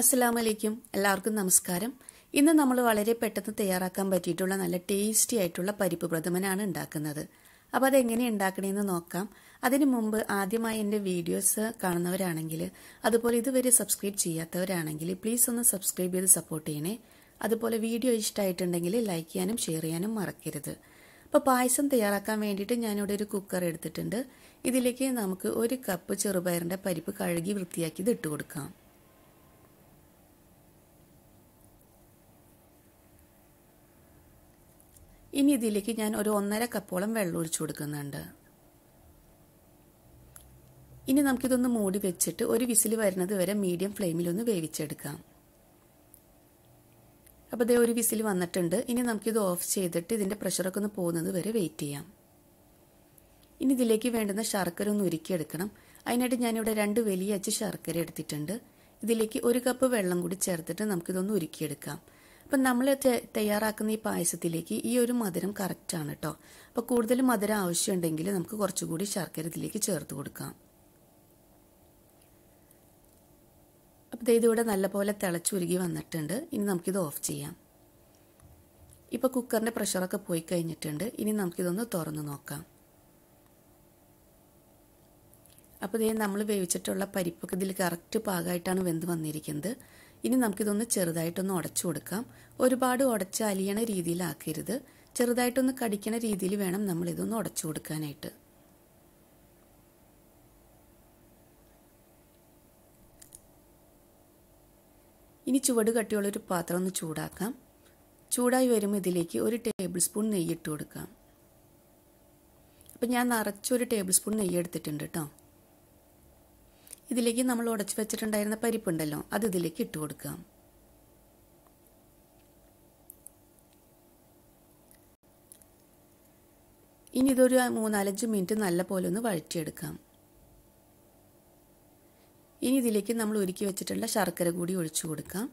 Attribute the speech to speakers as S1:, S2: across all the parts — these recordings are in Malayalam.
S1: അസ്സലാമലൈക്കും എല്ലാവർക്കും നമസ്കാരം ഇന്ന് നമ്മൾ വളരെ പെട്ടെന്ന് തയ്യാറാക്കാൻ പറ്റിയിട്ടുള്ള നല്ല ടേസ്റ്റി ആയിട്ടുള്ള പരിപ്പ് പ്രഥമനാണ് ഉണ്ടാക്കുന്നത് അപ്പോൾ അതെങ്ങനെ ഉണ്ടാക്കണമെന്ന് നോക്കാം അതിനു മുമ്പ് ആദ്യമായി എൻ്റെ വീഡിയോസ് കാണുന്നവരാണെങ്കിൽ അതുപോലെ ഇതുവരെ സബ്സ്ക്രൈബ് ചെയ്യാത്തവരാണെങ്കിൽ പ്ലീസ് ഒന്ന് സബ്സ്ക്രൈബ് ചെയ്ത് സപ്പോർട്ട് ചെയ്യണേ അതുപോലെ വീഡിയോ ഇഷ്ടമായിട്ടുണ്ടെങ്കിൽ ലൈക്ക് ചെയ്യാനും ഷെയർ ചെയ്യാനും മറക്കരുത് അപ്പോൾ പായസം തയ്യാറാക്കാൻ വേണ്ടിയിട്ട് ഞാനിവിടെ ഒരു കുക്കർ എടുത്തിട്ടുണ്ട് ഇതിലേക്ക് നമുക്ക് ഒരു കപ്പ് ചെറുപയറിൻ്റെ പരിപ്പ് കഴുകി വൃത്തിയാക്കി ഇത് ഇട്ട് കൊടുക്കാം ഇനി ഇതിലേക്ക് ഞാൻ ഒരു ഒന്നര കപ്പോളം വെള്ളം ഒഴിച്ചു കൊടുക്കുന്നുണ്ട് ഇനി നമുക്കിതൊന്ന് മൂടി വെച്ചിട്ട് ഒരു വിസിൽ വരുന്നത് വരെ മീഡിയം ഫ്ലെയിമിൽ ഒന്ന് വേവിച്ചെടുക്കാം അപ്പോൾ ഇതേ ഒരു വിസിൽ വന്നിട്ടുണ്ട് ഇനി നമുക്കിത് ഓഫ് ചെയ്തിട്ട് ഇതിൻ്റെ പ്രഷറൊക്കെ ഒന്ന് പോകുന്നത് വരെ വെയിറ്റ് ചെയ്യാം ഇനി ഇതിലേക്ക് വേണ്ടുന്ന ശർക്കര ഒന്ന് ഉരുക്കിയെടുക്കണം അതിനായിട്ട് ഞാനിവിടെ രണ്ട് വലിയ അച്ച് ശർക്കര എടുത്തിട്ടുണ്ട് ഇതിലേക്ക് ഒരു കപ്പ് വെള്ളം കൂടി ചേർത്തിട്ട് നമുക്കിതൊന്ന് ഉരുക്കിയെടുക്കാം അപ്പം നമ്മൾ തയ്യാറാക്കുന്ന ഈ പായസത്തിലേക്ക് ഈ ഒരു മധുരം കറക്റ്റാണ് കേട്ടോ അപ്പോൾ കൂടുതൽ മധുരം ആവശ്യമുണ്ടെങ്കിൽ നമുക്ക് കുറച്ചുകൂടി ശർക്കര ഇതിലേക്ക് ചേർത്ത് കൊടുക്കാം അപ്പോൾ ഇതിവിടെ നല്ലപോലെ തിളച്ചുരുകി വന്നിട്ടുണ്ട് ഇനി നമുക്കിത് ഓഫ് ചെയ്യാം ഇപ്പോൾ കുക്കറിൻ്റെ പ്രഷറൊക്കെ പോയി കഴിഞ്ഞിട്ടുണ്ട് ഇനി നമുക്കിതൊന്ന് തുറന്ന് നോക്കാം അപ്പോൾ ഇതേ നമ്മൾ വേവിച്ചിട്ടുള്ള പരിപ്പൊക്കെ ഇതിൽ കറക്റ്റ് പാകമായിട്ടാണ് വെന്ത് വന്നിരിക്കുന്നത് ഇനി നമുക്കിതൊന്ന് ചെറുതായിട്ടൊന്ന് ഉടച്ചു കൊടുക്കാം ഒരുപാട് ഉടച്ച് അലിയണ രീതിയിലാക്കരുത് ചെറുതായിട്ടൊന്ന് കടിക്കണ രീതിയിൽ വേണം നമ്മൾ ഇതൊന്ന് ഉടച്ചു കൊടുക്കാനായിട്ട് ഇനി ചുവട് കട്ടിയുള്ളൊരു പാത്രം ഒന്ന് ചൂടാക്കാം ചൂടായി വരുമ്പോൾ ഇതിലേക്ക് ഒരു ടേബിൾ സ്പൂൺ നെയ്യ് ഇട്ട് കൊടുക്കാം അപ്പം ഞാൻ നിറച്ചൊരു ടേബിൾ സ്പൂൺ നെയ്യ് എടുത്തിട്ടുണ്ട് കേട്ടോ ഇതിലേക്ക് നമ്മൾ ഉടച്ചു വെച്ചിട്ടുണ്ടായിരുന്ന പരിപ്പുണ്ടല്ലോ അത് ഇതിലേക്ക് ഇട്ട് കൊടുക്കാം ഇനി ഇതൊരു മൂന്നാലഞ്ച് മിനിറ്റ് നല്ല പോലെ ഒന്ന് വഴറ്റിയെടുക്കാം ഇനി ഇതിലേക്ക് നമ്മൾ ഒരുക്കി വെച്ചിട്ടുള്ള ശർക്കര കൂടി ഒഴിച്ചു കൊടുക്കാം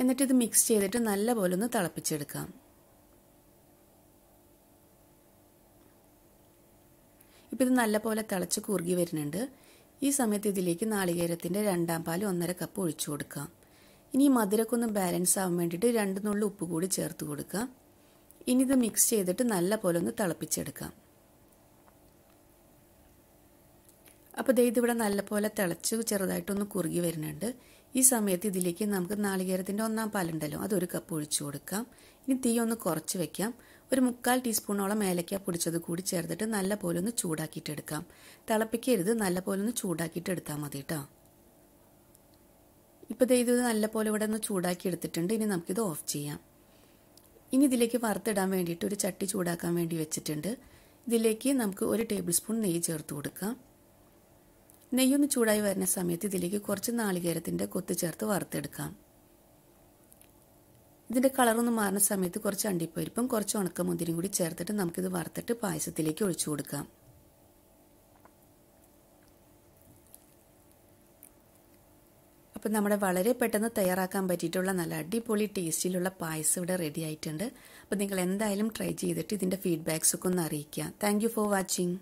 S1: എന്നിട്ട് ഇത് മിക്സ് ചെയ്തിട്ട് നല്ല പോലെ ഒന്ന് തിളപ്പിച്ചെടുക്കാം ഇപ്പോൾ ഇത് നല്ലപോലെ തിളച്ച് കുറുകി വരുന്നുണ്ട് ഈ സമയത്ത് ഇതിലേക്ക് നാളികേരത്തിൻ്റെ രണ്ടാം പാൽ ഒന്നര കപ്പ് ഒഴിച്ചു കൊടുക്കാം ഇനി മധുരക്കൊന്ന് ബാലൻസ് ആവാൻ വേണ്ടിയിട്ട് രണ്ട് നുള്ളു ഉപ്പ് കൂടി ചേർത്ത് കൊടുക്കാം ഇനി ഇത് മിക്സ് ചെയ്തിട്ട് നല്ല പോലെ ഒന്ന് തിളപ്പിച്ചെടുക്കാം അപ്പോൾ ദൈ ഇതിവിടെ നല്ലപോലെ തിളച്ച് ചെറുതായിട്ടൊന്ന് കുറുകി വരുന്നുണ്ട് ഈ സമയത്ത് ഇതിലേക്ക് നമുക്ക് നാളികേരത്തിൻ്റെ ഒന്നാം പാലുണ്ടല്ലോ അതൊരു കപ്പ് ഒഴിച്ചു കൊടുക്കാം ഇനി തീ ഒന്ന് കുറച്ച് വെക്കാം ഒരു മുക്കാൽ ടീസ്പൂണോളം ഏലക്ക പൊടിച്ചത് കൂടി ചേർത്തിട്ട് നല്ല പോലെ ഒന്ന് ചൂടാക്കിയിട്ട് എടുക്കാം തിളപ്പിക്കരുത് നല്ല പോലെ ഒന്ന് ചൂടാക്കിയിട്ട് എടുത്താൽ മതി കേട്ടോ ഇപ്പോൾ ഇത് നല്ല പോലെ ഇവിടെ ഒന്ന് ചൂടാക്കി എടുത്തിട്ടുണ്ട് ഇനി നമുക്കിത് ഓഫ് ചെയ്യാം ഇനി ഇതിലേക്ക് വറുത്തിടാൻ വേണ്ടിയിട്ട് ഒരു ചട്ടി ചൂടാക്കാൻ വേണ്ടി വെച്ചിട്ടുണ്ട് ഇതിലേക്ക് നമുക്ക് ഒരു ടേബിൾ സ്പൂൺ നെയ്യ് ചേർത്ത് കൊടുക്കാം നെയ്യൊന്ന് ചൂടായി വരുന്ന സമയത്ത് ഇതിലേക്ക് കുറച്ച് നാളികേരത്തിൻ്റെ കൊത്ത് ചേർത്ത് വറുത്തെടുക്കാം ഇതിൻ്റെ കളറൊന്ന് മാറുന്ന സമയത്ത് കുറച്ച് അണ്ടിപ്പരിപ്പും കുറച്ച് ഉണക്ക മുന്തിരിയും കൂടി ചേർത്തിട്ട് നമുക്കിത് വറുത്തിട്ട് പായസത്തിലേക്ക് ഒഴിച്ചു കൊടുക്കാം അപ്പം നമ്മുടെ വളരെ പെട്ടെന്ന് തയ്യാറാക്കാൻ പറ്റിയിട്ടുള്ള നല്ല അടിപൊളി ടേസ്റ്റിലുള്ള പായസം ഇവിടെ റെഡി ആയിട്ടുണ്ട് അപ്പം നിങ്ങൾ എന്തായാലും ട്രൈ ചെയ്തിട്ട് ഇതിൻ്റെ ഫീഡ്ബാക്സ് ഒക്കെ ഒന്ന് അറിയിക്കാം താങ്ക് ഫോർ വാച്ചിങ്